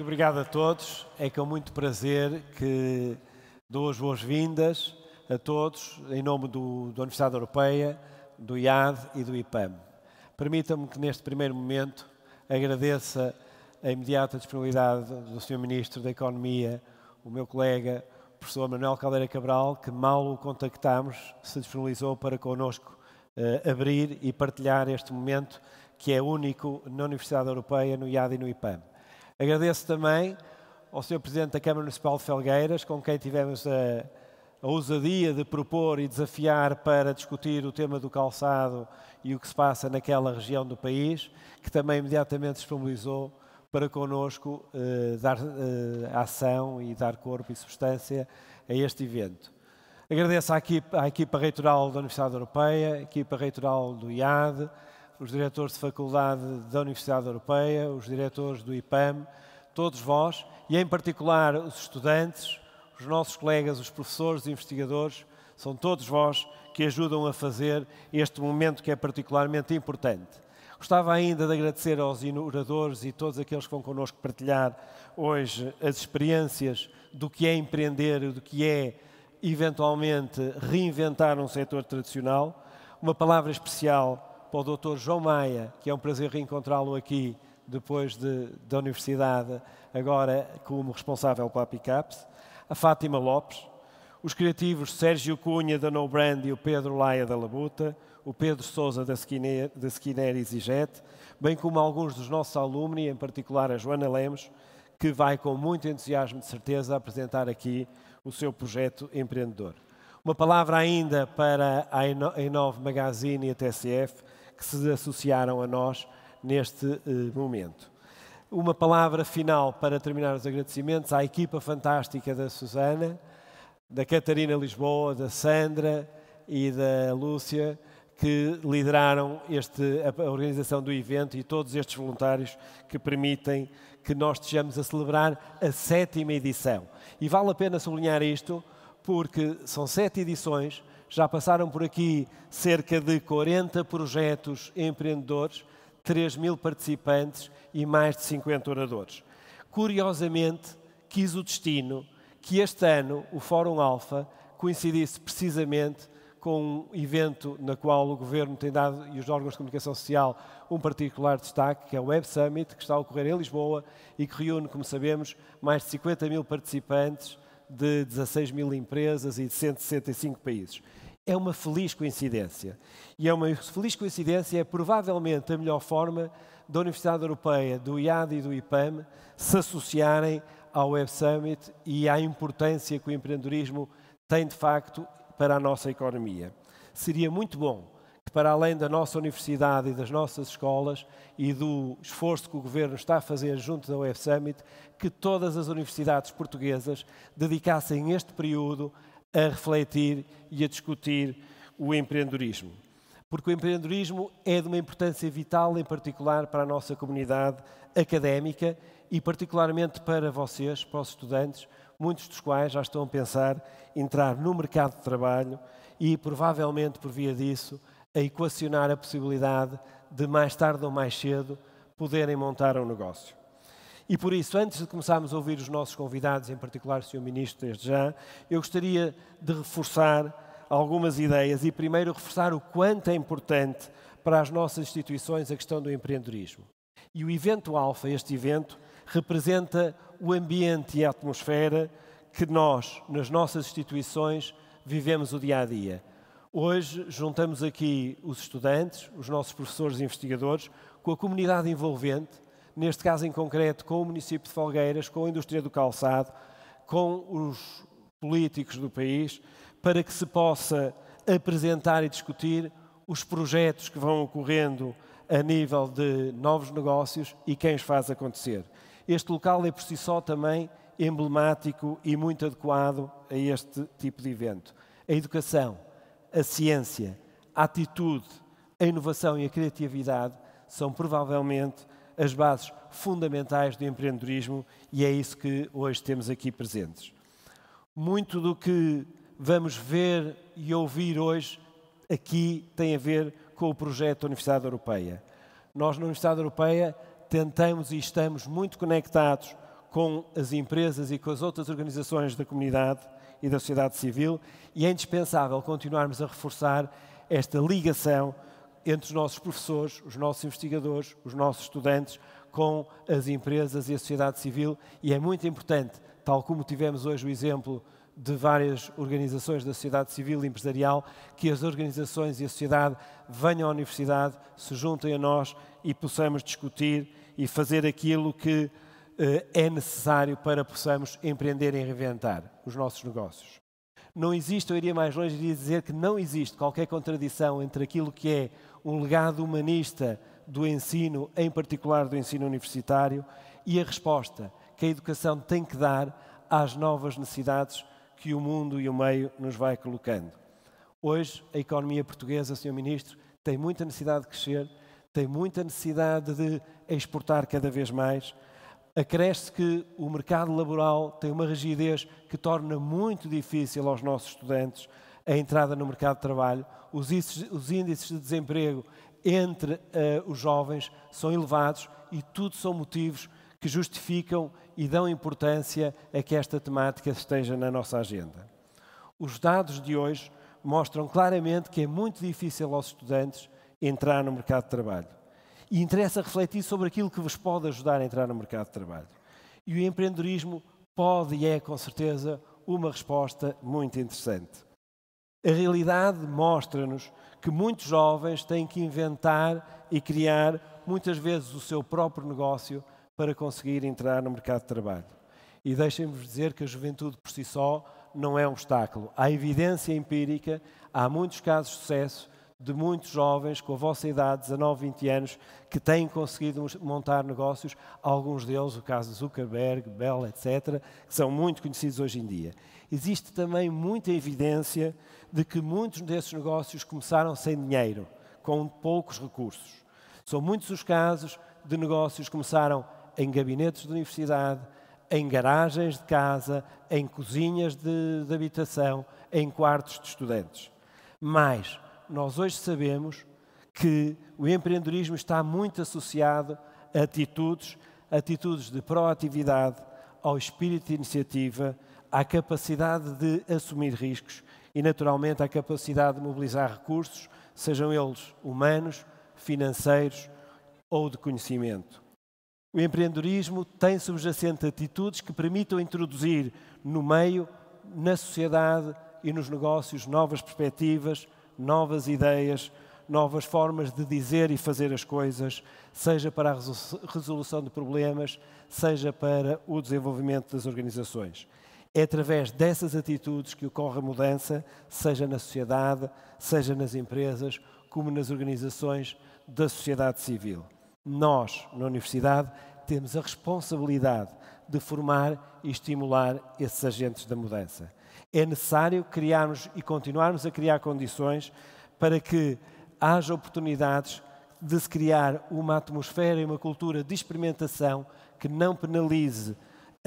Muito obrigado a todos. É com muito prazer que dou as boas-vindas a todos em nome do, da Universidade Europeia, do IAD e do IPAM. Permita-me que neste primeiro momento agradeça a imediata disponibilidade do Sr. Ministro da Economia, o meu colega, o professor Manuel Caldeira Cabral, que mal o contactámos, se disponibilizou para connosco eh, abrir e partilhar este momento que é único na Universidade Europeia, no IAD e no IPAM. Agradeço também ao Sr. Presidente da Câmara Municipal de Felgueiras, com quem tivemos a, a ousadia de propor e desafiar para discutir o tema do calçado e o que se passa naquela região do país, que também imediatamente disponibilizou para connosco eh, dar eh, ação e dar corpo e substância a este evento. Agradeço à equipa, à equipa reitoral da Universidade Europeia, à equipa reitoral do IAD, os diretores de faculdade da Universidade Europeia, os diretores do IPAM, todos vós e, em particular, os estudantes, os nossos colegas, os professores e investigadores, são todos vós que ajudam a fazer este momento que é particularmente importante. Gostava ainda de agradecer aos oradores e todos aqueles que vão connosco partilhar hoje as experiências do que é empreender, do que é eventualmente reinventar um setor tradicional. Uma palavra especial para o Dr. João Maia, que é um prazer reencontrá-lo aqui depois de, da universidade, agora como responsável pela Picaps, a Fátima Lopes, os criativos Sérgio Cunha da No Brand e o Pedro Laia da Labuta, o Pedro Souza da Skinner, e Jet, bem como alguns dos nossos alunos, em particular a Joana Lemos, que vai com muito entusiasmo de certeza apresentar aqui o seu projeto empreendedor. Uma palavra ainda para a Inove Magazine e a TCF, que se associaram a nós neste eh, momento. Uma palavra final para terminar os agradecimentos à equipa fantástica da Susana, da Catarina Lisboa, da Sandra e da Lúcia, que lideraram este, a organização do evento e todos estes voluntários que permitem que nós estejamos a celebrar a sétima edição. E vale a pena sublinhar isto, porque são sete edições já passaram por aqui cerca de 40 projetos empreendedores, 3 mil participantes e mais de 50 oradores. Curiosamente, quis o destino que este ano o Fórum Alfa coincidisse precisamente com um evento na qual o Governo tem dado e os órgãos de comunicação social um particular destaque, que é o Web Summit, que está a ocorrer em Lisboa e que reúne, como sabemos, mais de 50 mil participantes, de 16 mil empresas e de 165 países. É uma feliz coincidência. E é uma feliz coincidência, é provavelmente a melhor forma da Universidade Europeia, do IAD e do IPAM se associarem ao Web Summit e à importância que o empreendedorismo tem de facto para a nossa economia. Seria muito bom para além da nossa universidade e das nossas escolas e do esforço que o governo está a fazer junto da Web Summit, que todas as universidades portuguesas dedicassem este período a refletir e a discutir o empreendedorismo. Porque o empreendedorismo é de uma importância vital, em particular para a nossa comunidade académica e, particularmente, para vocês, para os estudantes, muitos dos quais já estão a pensar entrar no mercado de trabalho e, provavelmente, por via disso, a equacionar a possibilidade de mais tarde ou mais cedo poderem montar um negócio. E por isso, antes de começarmos a ouvir os nossos convidados, em particular o Sr. Ministro, desde já, eu gostaria de reforçar algumas ideias e, primeiro, reforçar o quanto é importante para as nossas instituições a questão do empreendedorismo. E o evento Alfa, este evento, representa o ambiente e a atmosfera que nós, nas nossas instituições, vivemos o dia a dia. Hoje juntamos aqui os estudantes, os nossos professores e investigadores, com a comunidade envolvente, neste caso em concreto com o município de Falgueiras, com a indústria do calçado, com os políticos do país, para que se possa apresentar e discutir os projetos que vão ocorrendo a nível de novos negócios e quem os faz acontecer. Este local é por si só também emblemático e muito adequado a este tipo de evento. A educação, a ciência, a atitude, a inovação e a criatividade são provavelmente as bases fundamentais do empreendedorismo e é isso que hoje temos aqui presentes. Muito do que vamos ver e ouvir hoje aqui tem a ver com o projeto da Universidade Europeia. Nós, na Universidade Europeia, tentamos e estamos muito conectados com as empresas e com as outras organizações da comunidade e da sociedade civil, e é indispensável continuarmos a reforçar esta ligação entre os nossos professores, os nossos investigadores, os nossos estudantes, com as empresas e a sociedade civil, e é muito importante, tal como tivemos hoje o exemplo de várias organizações da sociedade civil e empresarial, que as organizações e a sociedade venham à universidade, se juntem a nós e possamos discutir e fazer aquilo que eh, é necessário para possamos empreender e reinventar os nossos negócios. Não existe, eu iria mais longe, iria dizer que não existe qualquer contradição entre aquilo que é um legado humanista do ensino, em particular do ensino universitário, e a resposta que a educação tem que dar às novas necessidades que o mundo e o meio nos vai colocando. Hoje, a economia portuguesa, Sr. Ministro, tem muita necessidade de crescer, tem muita necessidade de exportar cada vez mais, Acresce que o mercado laboral tem uma rigidez que torna muito difícil aos nossos estudantes a entrada no mercado de trabalho. Os índices de desemprego entre uh, os jovens são elevados e tudo são motivos que justificam e dão importância a que esta temática esteja na nossa agenda. Os dados de hoje mostram claramente que é muito difícil aos estudantes entrar no mercado de trabalho. E interessa refletir sobre aquilo que vos pode ajudar a entrar no mercado de trabalho. E o empreendedorismo pode e é, com certeza, uma resposta muito interessante. A realidade mostra-nos que muitos jovens têm que inventar e criar, muitas vezes, o seu próprio negócio para conseguir entrar no mercado de trabalho. E deixem-vos dizer que a juventude por si só não é um obstáculo. Há evidência empírica, há muitos casos de sucesso de muitos jovens com a vossa idade, 19, 20 anos, que têm conseguido montar negócios, alguns deles, o caso de Zuckerberg, Bell, etc., que são muito conhecidos hoje em dia. Existe também muita evidência de que muitos desses negócios começaram sem dinheiro, com poucos recursos. São muitos os casos de negócios que começaram em gabinetes de universidade, em garagens de casa, em cozinhas de, de habitação, em quartos de estudantes. Mas nós hoje sabemos que o empreendedorismo está muito associado a atitudes, atitudes de proatividade, ao espírito de iniciativa, à capacidade de assumir riscos e, naturalmente, à capacidade de mobilizar recursos, sejam eles humanos, financeiros ou de conhecimento. O empreendedorismo tem subjacente atitudes que permitam introduzir no meio, na sociedade e nos negócios novas perspectivas, novas ideias, novas formas de dizer e fazer as coisas, seja para a resolução de problemas, seja para o desenvolvimento das organizações. É através dessas atitudes que ocorre a mudança, seja na sociedade, seja nas empresas, como nas organizações da sociedade civil. Nós, na universidade, temos a responsabilidade de formar e estimular esses agentes da mudança. É necessário criarmos e continuarmos a criar condições para que haja oportunidades de se criar uma atmosfera e uma cultura de experimentação que não penalize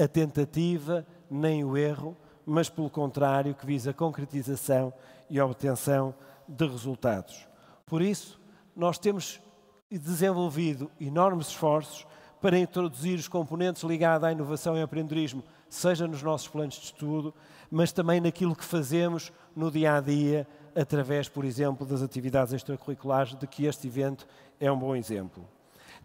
a tentativa nem o erro, mas pelo contrário, que visa a concretização e a obtenção de resultados. Por isso, nós temos desenvolvido enormes esforços para introduzir os componentes ligados à inovação e ao empreendedorismo, seja nos nossos planos de estudo, mas também naquilo que fazemos no dia a dia, através, por exemplo, das atividades extracurriculares, de que este evento é um bom exemplo.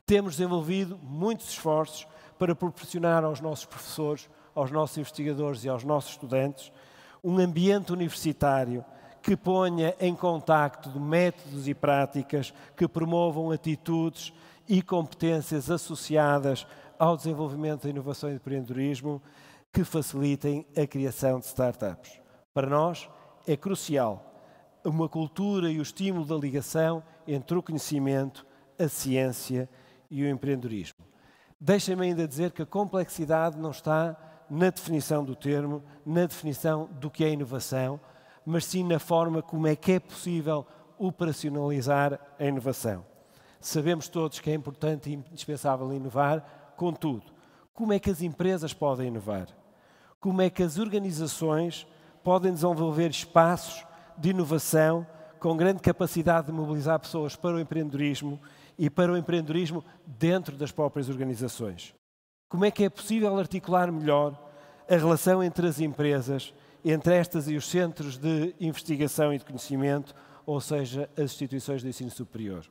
Temos desenvolvido muitos esforços para proporcionar aos nossos professores, aos nossos investigadores e aos nossos estudantes um ambiente universitário que ponha em contacto métodos e práticas que promovam atitudes e competências associadas ao desenvolvimento da inovação e empreendedorismo que facilitem a criação de startups. Para nós é crucial uma cultura e o estímulo da ligação entre o conhecimento, a ciência e o empreendedorismo. Deixa-me ainda dizer que a complexidade não está na definição do termo, na definição do que é inovação, mas sim na forma como é que é possível operacionalizar a inovação. Sabemos todos que é importante e indispensável inovar, contudo, como é que as empresas podem inovar? Como é que as organizações podem desenvolver espaços de inovação com grande capacidade de mobilizar pessoas para o empreendedorismo e para o empreendedorismo dentro das próprias organizações? Como é que é possível articular melhor a relação entre as empresas, entre estas e os centros de investigação e de conhecimento, ou seja, as instituições de ensino superior?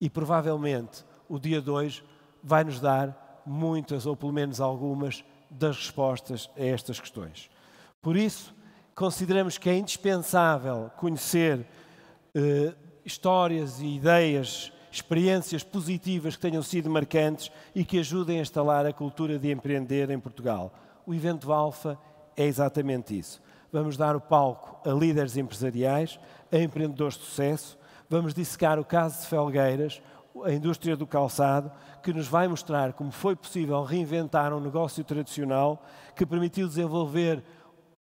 E provavelmente o dia 2 vai nos dar muitas, ou pelo menos algumas, das respostas a estas questões. Por isso, consideramos que é indispensável conhecer eh, histórias e ideias, experiências positivas que tenham sido marcantes e que ajudem a instalar a cultura de empreender em Portugal. O evento Alfa é exatamente isso. Vamos dar o palco a líderes empresariais, a empreendedores de sucesso Vamos dissecar o caso de Felgueiras, a indústria do calçado, que nos vai mostrar como foi possível reinventar um negócio tradicional que permitiu desenvolver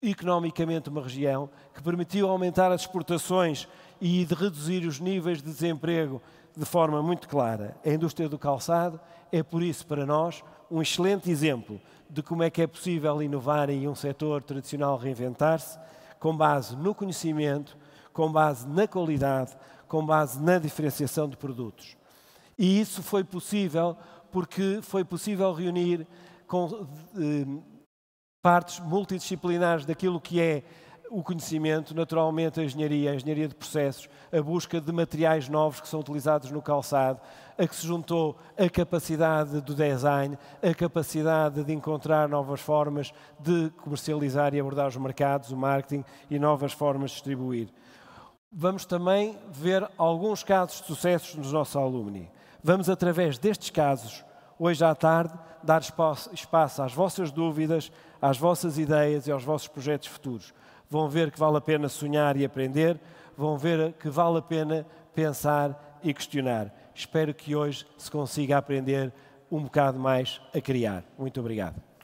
economicamente uma região, que permitiu aumentar as exportações e de reduzir os níveis de desemprego de forma muito clara. A indústria do calçado é, por isso, para nós, um excelente exemplo de como é que é possível inovar em um setor tradicional reinventar-se, com base no conhecimento, com base na qualidade, com base na diferenciação de produtos. E isso foi possível porque foi possível reunir com, eh, partes multidisciplinares daquilo que é o conhecimento, naturalmente a engenharia, a engenharia de processos, a busca de materiais novos que são utilizados no calçado, a que se juntou a capacidade do design, a capacidade de encontrar novas formas de comercializar e abordar os mercados, o marketing e novas formas de distribuir vamos também ver alguns casos de sucessos nos nossos alumni. Vamos, através destes casos, hoje à tarde, dar espaço às vossas dúvidas, às vossas ideias e aos vossos projetos futuros. Vão ver que vale a pena sonhar e aprender, vão ver que vale a pena pensar e questionar. Espero que hoje se consiga aprender um bocado mais a criar. Muito obrigado.